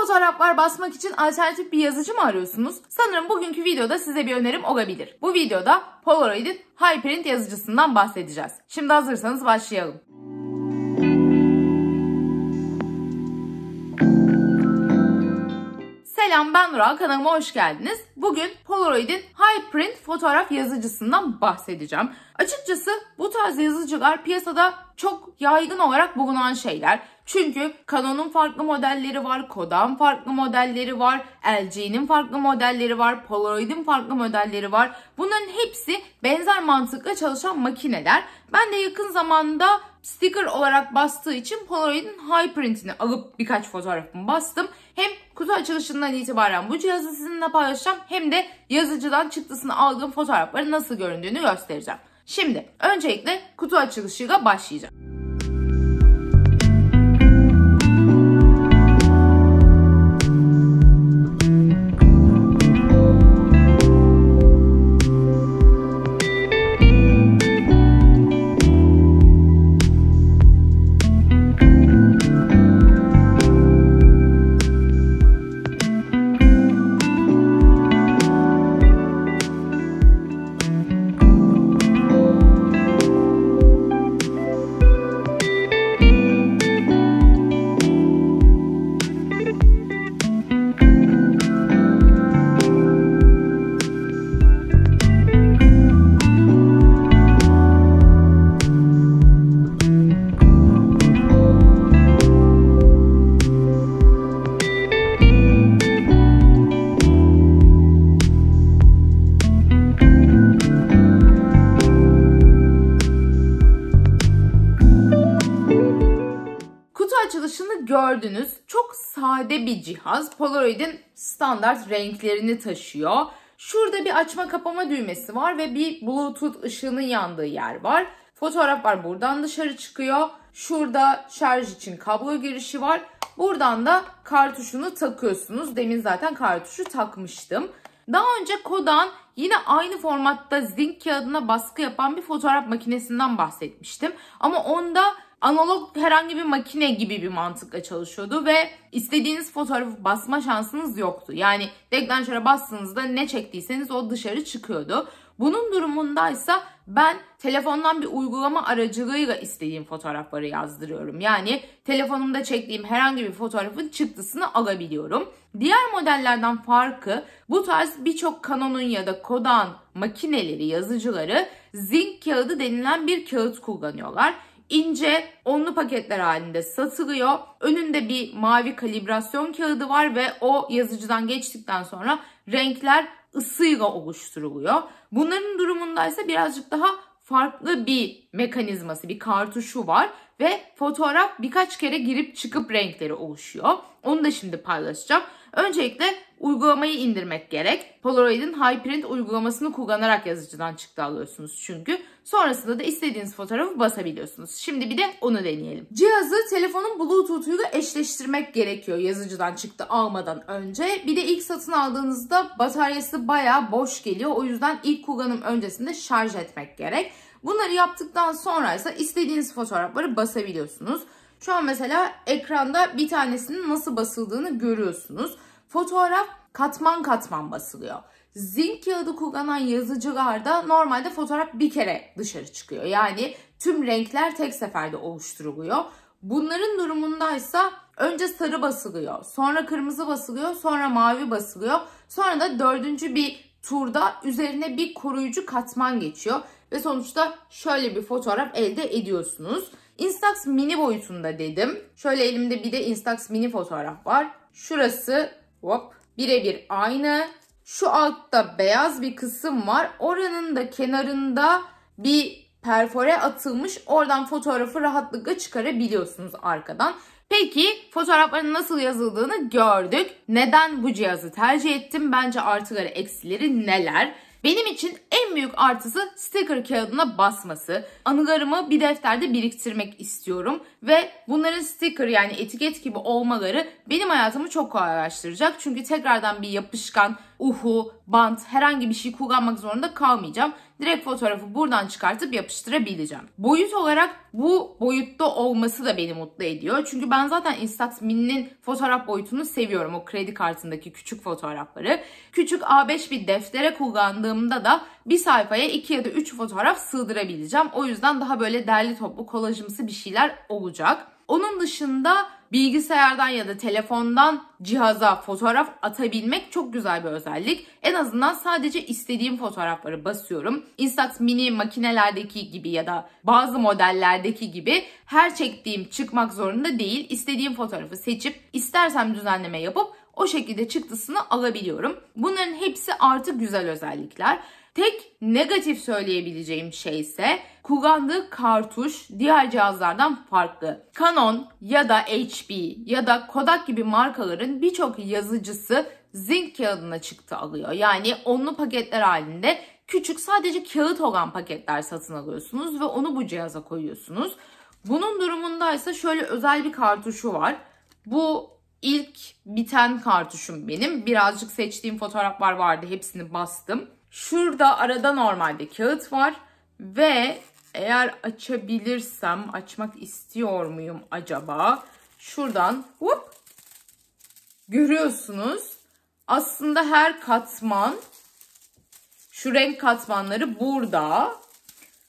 fotoğraflar basmak için alternatif bir yazıcı mı arıyorsunuz? Sanırım bugünkü videoda size bir önerim olabilir. Bu videoda Polaroid'in Highprint yazıcısından bahsedeceğiz. Şimdi hazırsanız başlayalım. Selam ben Nural kanalıma hoş geldiniz. Bugün Polaroid'in Highprint fotoğraf yazıcısından bahsedeceğim. Açıkçası bu tarz yazıcılar piyasada çok yaygın olarak bulunan şeyler. Çünkü Canon'un farklı modelleri var, Kodak'ın farklı modelleri var, LG'nin farklı modelleri var, Polaroid'in farklı modelleri var. Bunların hepsi benzer mantıkla çalışan makineler. Ben de yakın zamanda sticker olarak bastığı için Polaroid'in high printini alıp birkaç fotoğrafımı bastım. Hem kutu açılışından itibaren bu cihazı sizinle paylaşacağım hem de yazıcıdan çıktısını aldığım fotoğrafları nasıl göründüğünü göstereceğim. Şimdi öncelikle kutu açılışıyla başlayacağım. gördünüz. Çok sade bir cihaz. Polaroid'in standart renklerini taşıyor. Şurada bir açma kapama düğmesi var ve bir Bluetooth ışığının yandığı yer var. Fotoğraf var buradan dışarı çıkıyor. Şurada şarj için kablo girişi var. Buradan da kartuşunu takıyorsunuz. Demin zaten kartuşu takmıştım. Daha önce Kodan yine aynı formatta zinc kağıdına baskı yapan bir fotoğraf makinesinden bahsetmiştim. Ama onda analog herhangi bir makine gibi bir mantıkla çalışıyordu ve istediğiniz fotoğrafı basma şansınız yoktu. Yani deklanşöre bastığınızda ne çektiyseniz o dışarı çıkıyordu. Bunun durumundaysa ben telefondan bir uygulama aracılığıyla istediğim fotoğrafları yazdırıyorum. Yani telefonumda çektiğim herhangi bir fotoğrafın çıktısını alabiliyorum. Diğer modellerden farkı bu tarz birçok Canon'un ya da Kodan makineleri, yazıcıları zinc kağıdı denilen bir kağıt kullanıyorlar ince onlu paketler halinde satılıyor. Önünde bir mavi kalibrasyon kağıdı var ve o yazıcıdan geçtikten sonra renkler ısıyla oluşturuluyor. Bunların durumundaysa birazcık daha farklı bir mekanizması, bir kartuşu var ve fotoğraf birkaç kere girip çıkıp renkleri oluşuyor. Onu da şimdi paylaşacağım. Öncelikle uygulamayı indirmek gerek. Polaroid'in Highprint uygulamasını kullanarak yazıcıdan çıktı alıyorsunuz çünkü. Sonrasında da istediğiniz fotoğrafı basabiliyorsunuz. Şimdi bir de onu deneyelim. Cihazı telefonun Bluetooth'uyla eşleştirmek gerekiyor yazıcıdan çıktı almadan önce. Bir de ilk satın aldığınızda bataryası baya boş geliyor. O yüzden ilk kullanım öncesinde şarj etmek gerek. Bunları yaptıktan sonra ise istediğiniz fotoğrafları basabiliyorsunuz. Şu an mesela ekranda bir tanesinin nasıl basıldığını görüyorsunuz. Fotoğraf katman katman basılıyor. Zinc kağıdı kullanan yazıcılarda normalde fotoğraf bir kere dışarı çıkıyor. Yani tüm renkler tek seferde oluşturuluyor. Bunların durumundaysa önce sarı basılıyor, sonra kırmızı basılıyor, sonra mavi basılıyor. Sonra da dördüncü bir turda üzerine bir koruyucu katman geçiyor. Ve sonuçta şöyle bir fotoğraf elde ediyorsunuz. Instax mini boyutunda dedim. Şöyle elimde bir de Instax mini fotoğraf var. Şurası hop birebir aynı. Şu altta beyaz bir kısım var. Oranın da kenarında bir perfore atılmış. Oradan fotoğrafı rahatlıkla çıkarabiliyorsunuz arkadan. Peki fotoğrafların nasıl yazıldığını gördük. Neden bu cihazı tercih ettim? Bence artıları eksileri neler? Benim için en büyük artısı sticker kağıdına basması. Anılarımı bir defterde biriktirmek istiyorum ve bunların sticker yani etiket gibi olmaları benim hayatımı çok kolaylaştıracak. Çünkü tekrardan bir yapışkan uhu, bant herhangi bir şey kullanmak zorunda kalmayacağım. Direkt fotoğrafı buradan çıkartıp yapıştırabileceğim. Boyut olarak bu boyutta olması da beni mutlu ediyor. Çünkü ben zaten Instax Mini'nin fotoğraf boyutunu seviyorum. O kredi kartındaki küçük fotoğrafları. Küçük A5 bir deftere kullandığımda da bir sayfaya 2 ya da 3 fotoğraf sığdırabileceğim. O yüzden daha böyle derli toplu kolajımsı bir şeyler olacak. Onun dışında bilgisayardan ya da telefondan cihaza fotoğraf atabilmek çok güzel bir özellik. En azından sadece istediğim fotoğrafları basıyorum. Instax mini makinelerdeki gibi ya da bazı modellerdeki gibi her çektiğim çıkmak zorunda değil. İstediğim fotoğrafı seçip istersem düzenleme yapıp o şekilde çıktısını alabiliyorum. Bunların hepsi artı güzel özellikler. Tek negatif söyleyebileceğim şey ise kullandığı kartuş diğer cihazlardan farklı. Canon ya da HP ya da Kodak gibi markaların birçok yazıcısı zinc kağıdına çıktı alıyor. Yani onlu paketler halinde küçük sadece kağıt olan paketler satın alıyorsunuz ve onu bu cihaza koyuyorsunuz. Bunun durumundaysa şöyle özel bir kartuşu var. Bu ilk biten kartuşum benim. Birazcık seçtiğim fotoğraflar vardı. Hepsini bastım. Şurada arada normalde kağıt var ve eğer açabilirsem açmak istiyor muyum acaba? Şuradan hop görüyorsunuz. Aslında her katman şu renk katmanları burada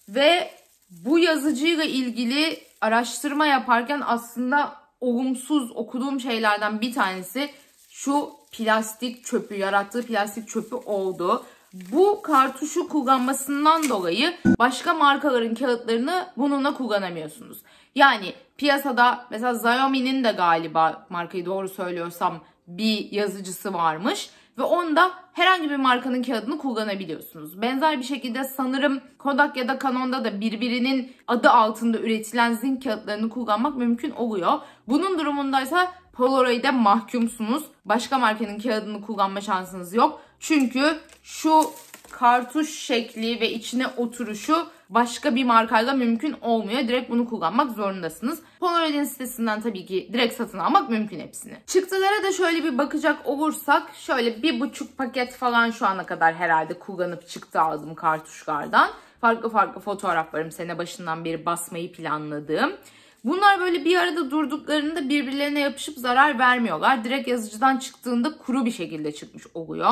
ve bu yazıcıyla ilgili araştırma yaparken aslında olumsuz okuduğum şeylerden bir tanesi şu plastik çöpü, yarattığı plastik çöpü oldu. Bu kartuşu kullanmasından dolayı başka markaların kağıtlarını bununla kullanamıyorsunuz. Yani piyasada mesela Xiaomi'nin de galiba markayı doğru söylüyorsam bir yazıcısı varmış ve onda herhangi bir markanın kağıdını kullanabiliyorsunuz. Benzer bir şekilde sanırım Kodak ya da Canon'da da birbirinin adı altında üretilen zinc kağıtlarını kullanmak mümkün oluyor. Bunun durumundaysa Polaroid'e mahkumsunuz. Başka markanın kağıdını kullanma şansınız yok. Çünkü şu kartuş şekli ve içine oturuşu başka bir markayla mümkün olmuyor. Direkt bunu kullanmak zorundasınız. Polaroid'in sitesinden tabii ki direkt satın almak mümkün hepsini. Çıktılara da şöyle bir bakacak olursak şöyle bir buçuk paket falan şu ana kadar herhalde kullanıp çıktı aldım kartuşlardan. Farklı farklı fotoğraflarım sene başından beri basmayı planladığım. Bunlar böyle bir arada durduklarında birbirlerine yapışıp zarar vermiyorlar. Direkt yazıcıdan çıktığında kuru bir şekilde çıkmış oluyor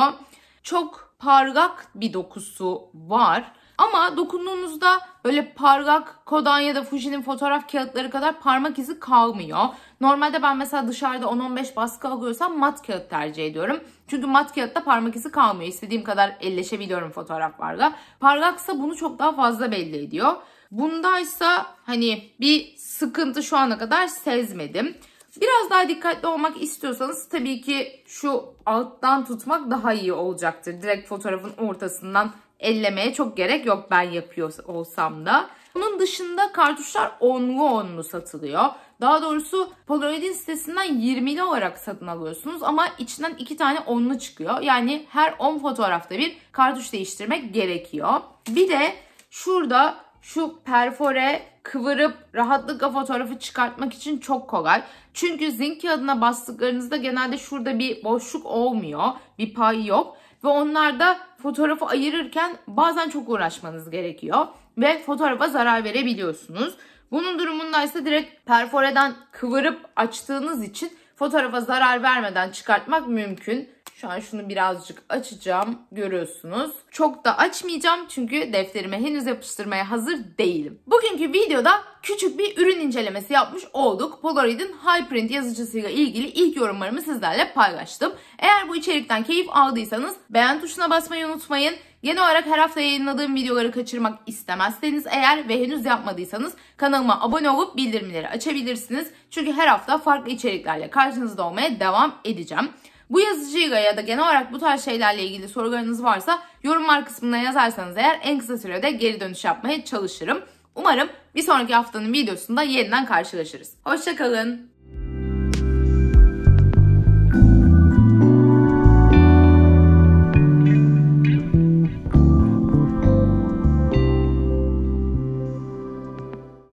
çok pargak bir dokusu var. Ama dokunduğunuzda böyle pargak, kodan ya da Fuji'nin fotoğraf kağıtları kadar parmak izi kalmıyor. Normalde ben mesela dışarıda 10-15 baskı alıyorsam mat kağıt tercih ediyorum. Çünkü mat kağıtta parmak izi kalmıyor. İstediğim kadar elleşebiliyorum fotoğraflarda. Pargaksa bunu çok daha fazla belli ediyor. Bundaysa hani bir sıkıntı şu ana kadar sezmedim. Biraz daha dikkatli olmak istiyorsanız tabii ki şu alttan tutmak daha iyi olacaktır. Direkt fotoğrafın ortasından ellemeye çok gerek yok ben yapıyor olsam da. Bunun dışında kartuşlar onlu onlu satılıyor. Daha doğrusu Polaroid'in sitesinden 20'li olarak satın alıyorsunuz ama içinden 2 tane onlu çıkıyor. Yani her 10 fotoğrafta bir kartuş değiştirmek gerekiyor. Bir de şurada şu perfore kıvırıp rahatlıkla fotoğrafı çıkartmak için çok kolay. Çünkü zinc kağıdına bastıklarınızda genelde şurada bir boşluk olmuyor. Bir pay yok. Ve onlar da fotoğrafı ayırırken bazen çok uğraşmanız gerekiyor. Ve fotoğrafa zarar verebiliyorsunuz. Bunun durumunda ise direkt perforeden kıvırıp açtığınız için fotoğrafa zarar vermeden çıkartmak mümkün. Şu an şunu birazcık açacağım. Görüyorsunuz. Çok da açmayacağım çünkü defterime henüz yapıştırmaya hazır değilim. Bugünkü videoda küçük bir ürün incelemesi yapmış olduk. Polaroid'in High Print yazıcısıyla ilgili ilk yorumlarımı sizlerle paylaştım. Eğer bu içerikten keyif aldıysanız beğen tuşuna basmayı unutmayın. Genel olarak her hafta yayınladığım videoları kaçırmak istemezseniz eğer ve henüz yapmadıysanız kanalıma abone olup bildirimleri açabilirsiniz. Çünkü her hafta farklı içeriklerle karşınızda olmaya devam edeceğim. Bu yazıcıyla ya da genel olarak bu tarz şeylerle ilgili sorularınız varsa yorumlar kısmına yazarsanız eğer en kısa sürede geri dönüş yapmaya çalışırım. Umarım bir sonraki haftanın videosunda yeniden karşılaşırız. Hoşçakalın.